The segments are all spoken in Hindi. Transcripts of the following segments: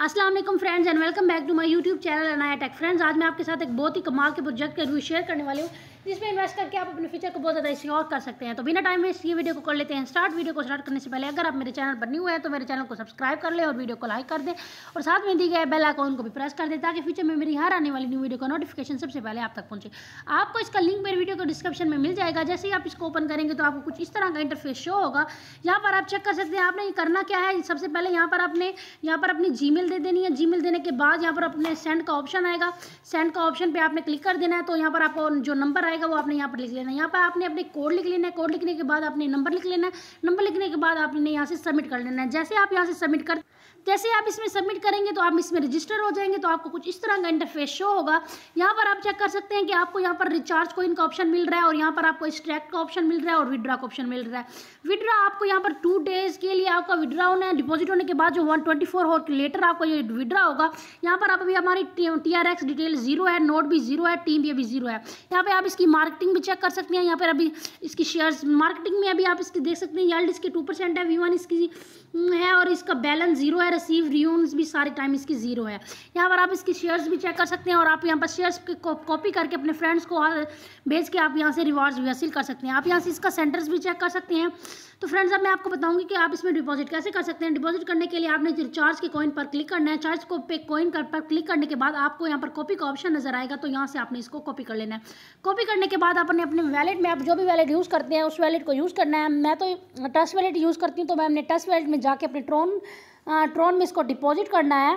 Aslam friends and welcome back to my YouTube channel Anaya tech friends आज मैं आपके साथ एक बहुत ही कमाल के प्रोजेक्ट का रिव्यू शेयर करने वाली हूँ जिसमें इन्वेस्ट करके आप अपने फ्यूचर को बहुत ज़्यादा इश्योर कर सकते हैं तो बिना टाइम वेस्ट इस वीडियो को कर लेते हैं स्टार्ट वीडियो को स्टार्ट करने से पहले अगर आप मेरे चैनल पर न्यू हैं तो मेरे चैनल को सब्सक्राइब कर लें और वीडियो को लाइक कर दें और साथ में दी गए बेल आइकॉन को भी प्रेस कर दें ताकि फ्यूचर में मेरी हर आने वाली न्यू वीडियो का नोटिफिकेशन सबसे पहले आप तक पहुँचे आपको इसका लिंक मेरे वीडियो को डिस्क्रिप्शन में मिल जाएगा जैसे ही आप इसको ओपन करेंगे तो आपको कुछ इस तरह का इंटरफेस शो होगा यहाँ पर आप चेक कर सकते हैं आपने करना क्या है सबसे पहले यहाँ पर आपने यहाँ पर अपनी जी दे देनी है जी देने के बाद यहाँ पर अपने सेंड का ऑप्शन आएगा सेंड का ऑप्शन पर आपने क्लिक कर देना है तो यहाँ पर आपको जो नंबर आएगा वो आपने यहाँ पर लिख लेना यहाँ पर आपने अपने कोड लिख लेना है कोड लिखने के बाद आपने नंबर लिख लेना है नंबर लिखने के बाद आपने यहाँ से सबमिट कर लेना है जैसे आप यहाँ से सबमिट कर जैसे आप इसमें सबमिट करेंगे तो आप इसमें रजिस्टर हो जाएंगे तो आपको कुछ इस तरह का इंटरफेस शो होगा यहाँ पर आप चेक कर सकते हैं कि आपको यहाँ पर रिचार्ज कोइन का ऑप्शन मिल रहा है और यहाँ पर आपको एक्सट्रैक्ट का ऑप्शन मिल रहा है और विड्रा का ऑप्शन मिल रहा है विड्रा आपको यहाँ पर टू डेज के लिए आपका विड्रा होना है डिपॉजिट होने के बाद जो वन ट्वेंटी फोर हो लेटर आपको ये विड्रा होगा यहाँ पर आप अभी हमारी T R X detail zero है नोट भी जीरो है टीम भी अभी जीरो है यहाँ पर आप इसकी इसकी मार्केटिंग भी चेक कर सकते हैं यहाँ पर अभी इसकी शेयर्स मार्केटिंग में अभी आप इसकी देख सकते हैं यल्ड इसकी टू परसेंट है वी वन इसकी हम्म, है और इसका बैलेंस जीरो है रिसीव रियून्स भी सारे टाइम इसकी जीरो है यहाँ पर आप इसकी शेयर्स भी चेक कर सकते हैं और आप यहाँ पर शेयर्स कॉपी करके अपने फ्रेंड्स को भेज के आप यहाँ से रिवार्ड्स भी हासिल कर सकते हैं आप यहाँ से इसका सेंटर्स भी चेक कर सकते हैं तो फ्रेंड्स अब मैं आपको बताऊंगी कि आप इसमें डिपॉजिट कैसे कर सकते हैं डिपॉजिट करने के लिए आपने चार्ज के कॉइन पर क्लिक करना है चार्ज को पे कॉइन पर क्लिक करने के बाद आपको यहाँ पर कॉपी का ऑप्शन नजर आएगा तो यहाँ से आपने इसको कॉपी कर लेना है कॉपी करने के बाद आपने अपने वैलेट में आप जो भी वैलेट यूज़ करते हैं उस वैलेट को यूज़ करना है मैं तो टस वैलेट यूज़ करती हूँ तो मैं अपने टस वैलेट में जाके अपने ट्रोन ट्रोन में इसको डिपॉजिट करना है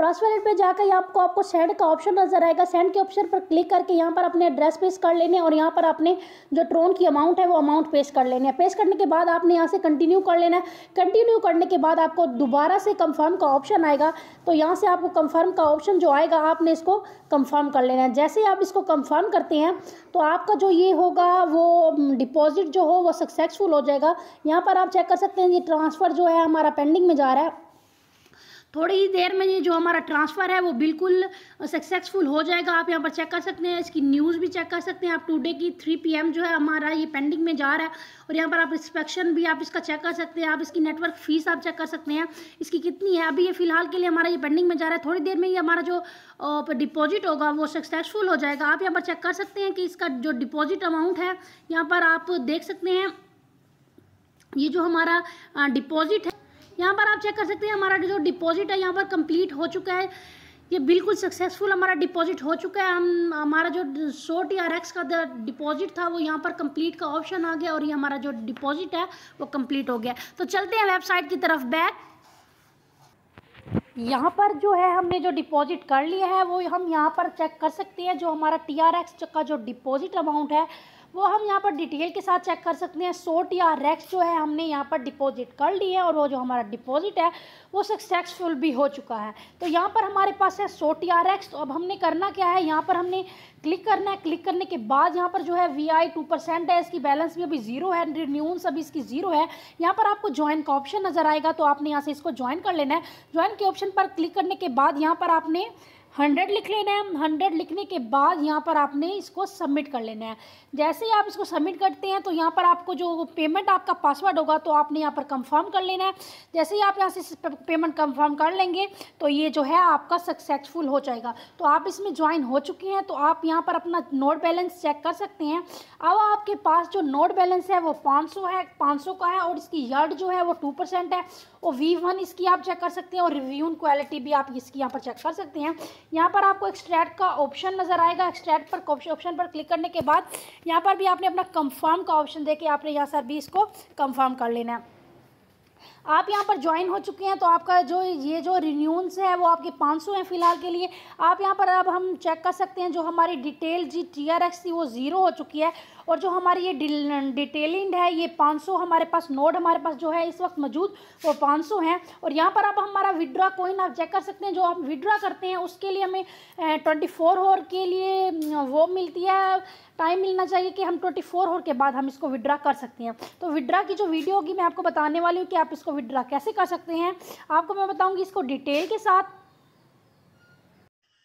ट्रांसफर रेट पर जाकर यहाँ आपको आपको सेंड का ऑप्शन नजर आएगा सेंड के ऑप्शन पर क्लिक करके यहाँ पर अपने एड्रेस पेश कर लेने और यहाँ पर अपने जो ट्रोन की अमाउंट है वो अमाउंट पेश कर लेने पेश करने के बाद आपने यहाँ से कंटिन्यू कर लेना है कंटिन्यू करने के बाद आपको दोबारा से कंफर्म का ऑप्शन आएगा तो यहाँ से आपको कंफर्म का ऑप्शन जो आएगा आपने इसको कंफर्म कर लेना है जैसे आप इसको कंफर्म करते हैं तो आपका जो ये होगा वो डिपॉजिट जो हो वो सक्सेसफुल हो जाएगा यहाँ पर आप चेक कर सकते हैं ये ट्रांसफ़र जो है हमारा पेंडिंग में जा रहा है थोड़ी ही देर में ये जो हमारा ट्रांसफ़र है वो बिल्कुल सक्सेसफुल हो जाएगा आप यहाँ पर चेक कर सकते हैं इसकी न्यूज़ भी चेक कर सकते हैं आप टुडे की पी पीएम जो है हमारा ये पेंडिंग में जा रहा है और यहाँ पर आप इंस्पेक्शन भी आप इसका चेक कर सकते हैं आप इसकी नेटवर्क फीस आप चेक कर सकते हैं इसकी कितनी है अभी ये फिलहाल के लिए हमारा ये पेंडिंग में जा रहा है थोड़ी देर में ये हमारा जो डिपॉजिट होगा वो सक्सेसफुल हो जाएगा आप यहाँ पर चेक कर सकते हैं कि इसका जो डिपॉजिट अमाउंट है यहाँ पर आप देख सकते हैं ये जो हमारा डिपॉजिट है यहाँ पर आप चेक कर सकते हैं हमारा जो डिपॉजिट है यहाँ पर कंप्लीट हो चुका है ये बिल्कुल सक्सेसफुल हमारा डिपॉजिट हो चुका है हम हमारा जो सो टी आर एक्स का डिपॉजिट था वो यहाँ पर कंप्लीट का ऑप्शन आ गया और ये हमारा जो डिपॉजिट है वो कंप्लीट हो गया तो चलते हैं वेबसाइट की तरफ बैक यहाँ पर जो है हमने जो डिपॉजिट कर लिया है वो हम यहाँ पर चेक कर सकते हैं जो हमारा टी आर एक्स का जो डिपॉजिट अमाउंट है वो हम यहाँ पर डिटेल के साथ चेक कर सकते हैं सोट या रेक्स जो है हमने यहाँ पर डिपॉजिट कर ली है और वो जो हमारा डिपॉजिट है वो सक्सेसफुल भी हो चुका है तो यहाँ पर हमारे पास है सोट या रेक्स तो अब हमने करना क्या है यहाँ पर हमने क्लिक करना है क्लिक करने के बाद यहाँ पर जो है वी आई टू परसेंट है इसकी बैलेंस भी अभी जीरो है रिन्यूल्स अभी इसकी जीरो है यहाँ पर आपको ज्वाइन का ऑप्शन नज़र आएगा तो आपने यहाँ से इसको ज्वाइन कर लेना है ज्वाइन के ऑप्शन पर क्लिक करने के बाद यहाँ पर आपने हंड्रेड लिख लेना है हंड्रेड लिखने के बाद यहाँ पर आपने इसको सबमिट कर लेना है जैसे ही आप इसको सबमिट करते हैं तो यहाँ पर आपको जो पेमेंट आपका पासवर्ड होगा तो आपने यहाँ पर कंफर्म कर लेना है जैसे ही आप यहाँ से पेमेंट कंफर्म कर लेंगे तो ये जो है आपका सक्सेसफुल हो जाएगा तो आप इसमें ज्वाइन हो चुके हैं तो आप यहाँ पर अपना नोट बैलेंस चेक कर सकते हैं अब आपके पास जो नोट बैलेंस है वो पाँच है पाँच का है और इसकी यर्ड जो है वो टू है और वी वन इसकी आप चेक कर सकते हैं और रिव्यून क्वालिटी भी आप इसकी यहाँ पर चेक कर सकते हैं यहाँ पर आपको एक्सट्रैक्ट का ऑप्शन नज़र आएगा एक्सट्रैक्ट पर ऑप्शन पर क्लिक करने के बाद यहाँ पर भी आपने अपना कंफर्म का ऑप्शन दे के आपने यहाँ सर भी इसको कंफर्म कर लेना है आप यहाँ पर ज्वाइन हो चुके हैं तो आपका जो ये जो रिन्यूल्स है वो आपके 500 हैं फिलहाल के लिए आप यहाँ पर अब हम चेक कर सकते हैं जो हमारी डिटेल जी टी आर एक्स थी वो ज़ीरो हो चुकी है और जो हमारी ये डिटेलिंग है ये 500 हमारे पास नोड हमारे पास जो है इस वक्त मौजूद वो 500 हैं और यहाँ पर आप हमारा विड्रा कोइन आप चेक कर सकते हैं जो आप विड्रा करते हैं उसके लिए हमें ट्वेंटी फोर के लिए वो मिलती है टाइम मिलना चाहिए कि हम ट्वेंटी फोर के बाद हम इसको विड्रा कर सकते हैं तो विड्रा की जो वीडियो होगी मैं आपको बताने वाली हूँ कि आप इसको इसको विड्रा कैसे कर सकते हैं आपको मैं बताऊँगी इसको डिटेल के साथ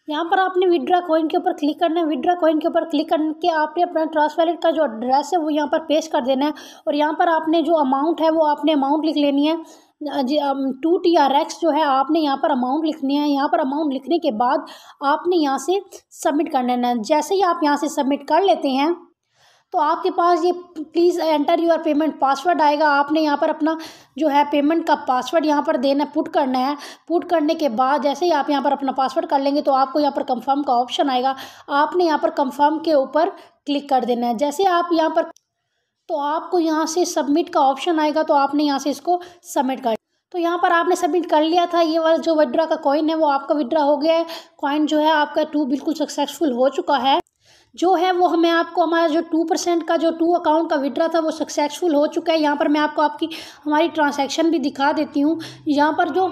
यहाँ पर आपने विड्रा कॉइन के ऊपर क्लिक करना है विड्रा कॉइन के ऊपर क्लिक करके आपने अपना वैलेट का जो एड्रेस है वो यहाँ पर पेश कर देना है और यहाँ पर आपने जो अमाउंट है वो आपने अमाउंट लिख लेनी है टू टी आर एक्स जो है आपने यहाँ पर अमाउंट लिखनी है यहाँ पर अमाउंट लिखने के बाद आपने यहाँ से सबमिट कर लेना है जैसे ही आप यहाँ से सबमिट कर लेते हैं तो आपके पास ये please enter your payment password आएगा आपने यहाँ पर अपना जो है पेमेंट का पासवर्ड यहाँ पर देना पुट करना है पुट करने के बाद जैसे ही आप यहाँ पर अपना पासवर्ड कर लेंगे तो आपको यहाँ पर कंफर्म का ऑप्शन आएगा आपने यहाँ पर कंफर्म के ऊपर क्लिक कर देना है जैसे आप यहाँ पर तो आपको यहाँ से सबमिट का ऑप्शन आएगा तो आपने यहाँ से इसको सबमिट कर तो यहाँ पर आपने सबमिट कर लिया था ये वाला जो विड्रा का कॉइन है वो आपका विड्रा हो गया है कॉइन जो है आपका टू बिल्कुल सक्सेसफुल हो चुका है जो है वो हमें आपको हमारा जो टू परसेंट का जो टू अकाउंट का विड्रा था वो सक्सेसफुल हो चुका है यहाँ पर मैं आपको आपकी हमारी ट्रांसैक्शन भी दिखा देती हूँ यहाँ पर जो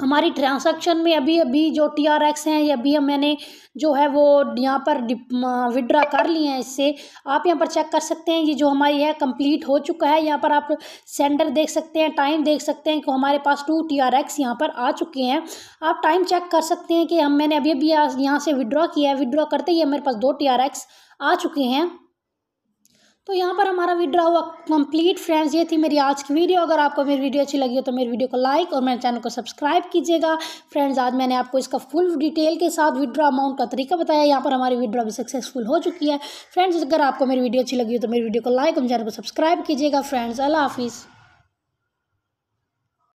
हमारी ट्रांसैक्शन में अभी अभी जो टी आर एक्स हैं अभी हम मैंने जो है वो यहाँ पर विड्रा कर लिए हैं इससे आप यहाँ पर चेक कर सकते हैं ये जो हमारी है कंप्लीट हो चुका है यहाँ पर आप सेंडर देख सकते हैं टाइम देख सकते हैं कि हमारे पास टू टी आर एक्स यहाँ पर आ चुके हैं आप टाइम चेक कर सकते हैं कि हम मैंने अभी अभी यहाँ से विड्रॉ किया है विड्रॉ करते ही हमारे पास दो टी आर एक्स आ चुके हैं तो यहाँ पर हमारा विड्रा हुआ कंप्लीट फ्रेंड्स ये थी मेरी आज की वीडियो अगर आपको मेरी वीडियो अच्छी लगी हो तो मेरी वीडियो को लाइक और मेरे चैनल को सब्सक्राइब कीजिएगा फ्रेंड्स आज मैंने आपको इसका फुल डिटेल के साथ विड्रा अमाउंट का तरीका बताया यहाँ पर हमारी विड्रा भी सक्सेसफुल हो चुकी है फ्रेंड्स अगर आपको मेरी वीडियो अच्छी लगी हो तो मेरी वीडियो को लाइक और मेरे चैनल को सब्सक्राइब कीजिएगा फ्रेंड्स अल्लाह हाफिज़